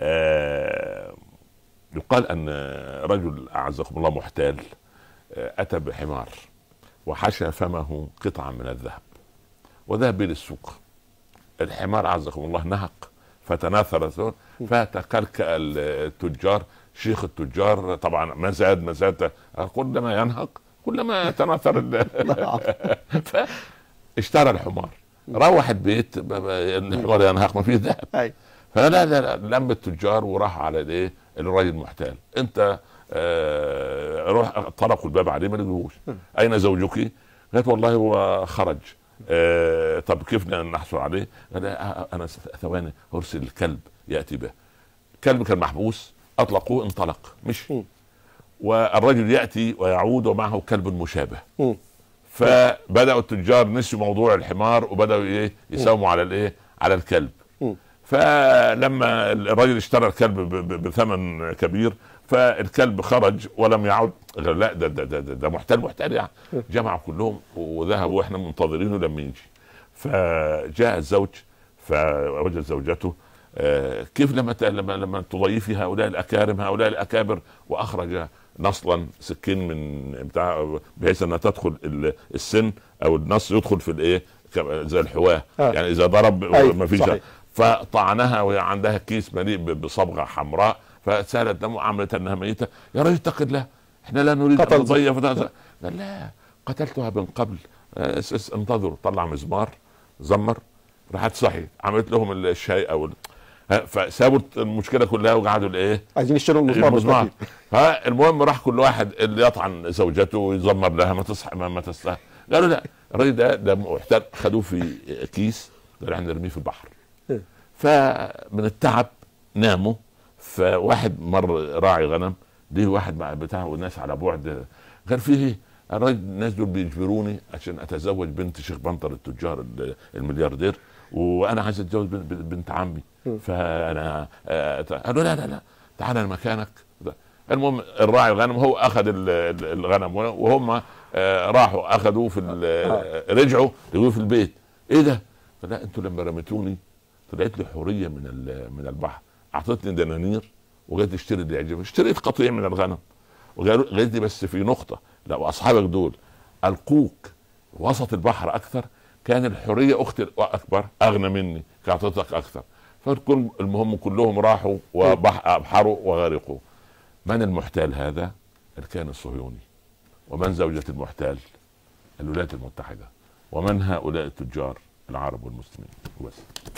آه، يقال ان رجل اعزكم الله محتال آه، اتى بحمار وحشى فمه قطعا من الذهب وذهب الى السوق الحمار اعزكم الله نهق فتناثر فتكركا التجار شيخ التجار طبعا ما زاد ما زاد كلما ينهق كلما تناثر نعم. فاشترى الحمار روح البيت الحمار ينهق ما فيه ذهب فنادى لم التجار وراح على الايه الراجل المحتال انت آه روح طرقوا الباب عليه ما لقوهوش اين زوجك؟ قالت والله هو خرج آه طب كيف نحصل عليه؟ قال آه، آه، انا ثواني ارسل الكلب ياتي به الكلب كان محبوس اطلقوه انطلق مشي والرجل ياتي ويعود ومعه كلب مشابه فبداوا التجار نسوا موضوع الحمار وبداوا ايه يساوموا على الايه على الكلب فلما الراجل اشترى الكلب بثمن كبير فالكلب خرج ولم يعد غير لا ده ده ده, ده محتال محتال يعني جمعوا كلهم وذهبوا واحنا منتظرينه لما يجي فجاء الزوج فوجد زوجته آه، كيف لما لما لما تضيفي هؤلاء الاكارم هؤلاء الاكابر واخرج نصلا سكين من بتاع بحيث انها تدخل السن او النص يدخل في الايه زي الحواه آه. يعني اذا ضرب ما فيش فطعنها وهي عندها كيس مليء بصبغه حمراء فسالت دمه عملت انها ميته يا رجل اتق الله احنا لا نريد ان نضيع قال لا قتلتها من قبل آه، اس اس انتظروا طلع مزمار زمر راحت صحيت عملت لهم الشاي او فسابوا المشكله كلها وقعدوا الايه؟ عايزين يشتروا المزمار فالمهم راح كل واحد اللي يطعن زوجته ويزمر لها ما تصحى ما, ما تستحى قالوا لا الراجل ده ده محتال خدوه في كيس قالوا احنا نرميه في البحر فمن التعب ناموا فواحد مر راعي غنم ليه واحد مع بتاعه والناس على بعد غير فيه الراجل الناس دول بيجبروني عشان اتزوج بنت شيخ بنطر التجار الملياردير وانا عايز اتزوج بنت عمي فانا آه، قالوا لا لا لا تعالى لمكانك المهم الراعي الغنم هو اخذ الغنم وهم آه، راحوا اخذوه في آه. رجعوا لقوه في البيت ايه ده؟ فلا انتوا لما رميتوني طلعت لي حوريه من من البحر اعطتني دنانير وجت تشتري اللي يعجبك اشتريت قطيع من الغنم وقالت بس في نقطه لو اصحابك دول القوك وسط البحر اكثر كان الحوريه اختي اكبر اغنى مني كاعطتك اكثر فتكون المهم كلهم راحوا وابحروا وغرقوا من المحتال هذا؟ الكيان الصهيوني ومن زوجة المحتال؟ الولايات المتحدة ومن هؤلاء التجار العرب والمسلمين بس